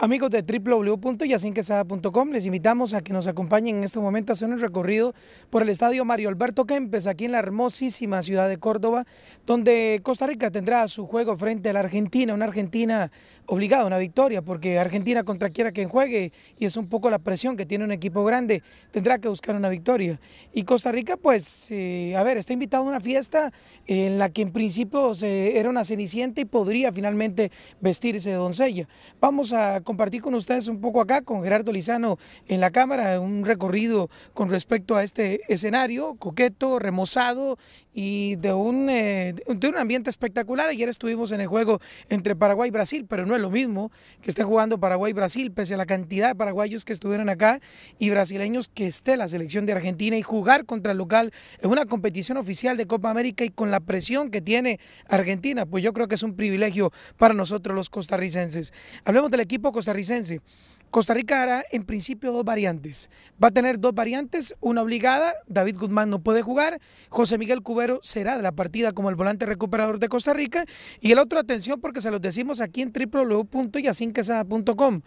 Amigos de www.yacinquesada.com, les invitamos a que nos acompañen en este momento a hacer un recorrido por el estadio Mario Alberto Kempes, aquí en la hermosísima ciudad de Córdoba, donde Costa Rica tendrá su juego frente a la Argentina, una Argentina obligada a una victoria, porque Argentina contra quiera quien juegue, y es un poco la presión que tiene un equipo grande, tendrá que buscar una victoria. Y Costa Rica, pues, eh, a ver, está invitado a una fiesta en la que en principio se, era una cenicienta y podría finalmente vestirse de doncella. Vamos a compartir con ustedes un poco acá, con Gerardo Lizano en la cámara, un recorrido con respecto a este escenario, coqueto, remozado y de un, eh, un ambiente espectacular. Ayer estuvimos en el juego entre Paraguay y Brasil, pero no es lo mismo que esté jugando Paraguay y Brasil, pese a la cantidad de paraguayos que estuvieron acá y brasileños que esté la selección de Argentina y jugar contra el local en una competición oficial de Copa América y con la presión que tiene Argentina, pues yo creo que es un privilegio para nosotros los costarricenses. Hablemos del equipo costarricense. Costa Rica hará en principio dos variantes. Va a tener dos variantes, una obligada, David Guzmán no puede jugar, José Miguel Cubero será de la partida como el volante recuperador de Costa Rica y el otro, atención porque se los decimos aquí en www.yacinquesada.com,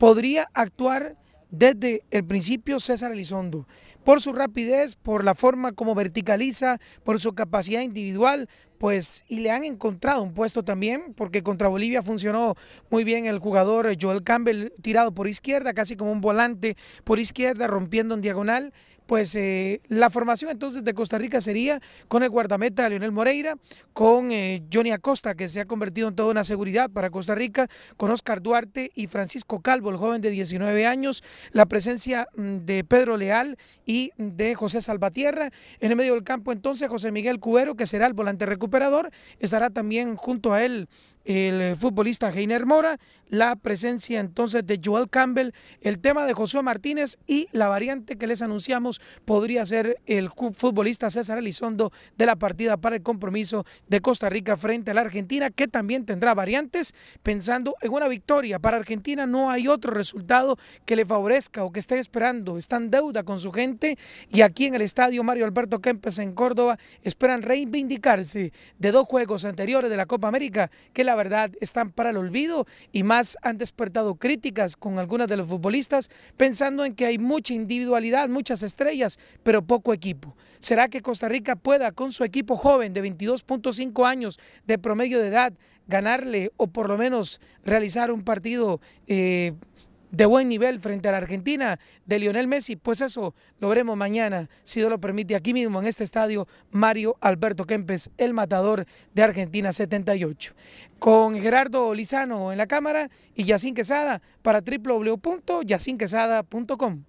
podría actuar desde el principio César Elizondo, por su rapidez, por la forma como verticaliza, por su capacidad individual, pues y le han encontrado un puesto también, porque contra Bolivia funcionó muy bien el jugador eh, Joel Campbell tirado por izquierda, casi como un volante por izquierda, rompiendo en diagonal. Pues eh, la formación entonces de Costa Rica sería con el guardameta Leonel Moreira, con eh, Johnny Acosta, que se ha convertido en toda una seguridad para Costa Rica, con Oscar Duarte y Francisco Calvo, el joven de 19 años, la presencia mm, de Pedro Leal y de José Salvatierra. En el medio del campo entonces José Miguel Cubero, que será el volante recuperado operador. Estará también junto a él el eh, futbolista Heiner Mora, la presencia entonces de Joel Campbell, el tema de José Martínez y la variante que les anunciamos podría ser el futbolista César Elizondo de la partida para el compromiso de Costa Rica frente a la Argentina, que también tendrá variantes pensando en una victoria. Para Argentina no hay otro resultado que le favorezca o que esté esperando. Está en deuda con su gente y aquí en el estadio Mario Alberto Kempes en Córdoba esperan reivindicarse de dos juegos anteriores de la Copa América que la verdad están para el olvido y más han despertado críticas con algunas de los futbolistas pensando en que hay mucha individualidad, muchas estrellas, pero poco equipo. ¿Será que Costa Rica pueda con su equipo joven de 22.5 años de promedio de edad ganarle o por lo menos realizar un partido eh, de buen nivel frente a la Argentina de Lionel Messi, pues eso lo veremos mañana, si Dios lo permite, aquí mismo en este estadio, Mario Alberto Kempes, el matador de Argentina 78. Con Gerardo Lizano en la cámara y Yacín Quesada para www.yacinquesada.com.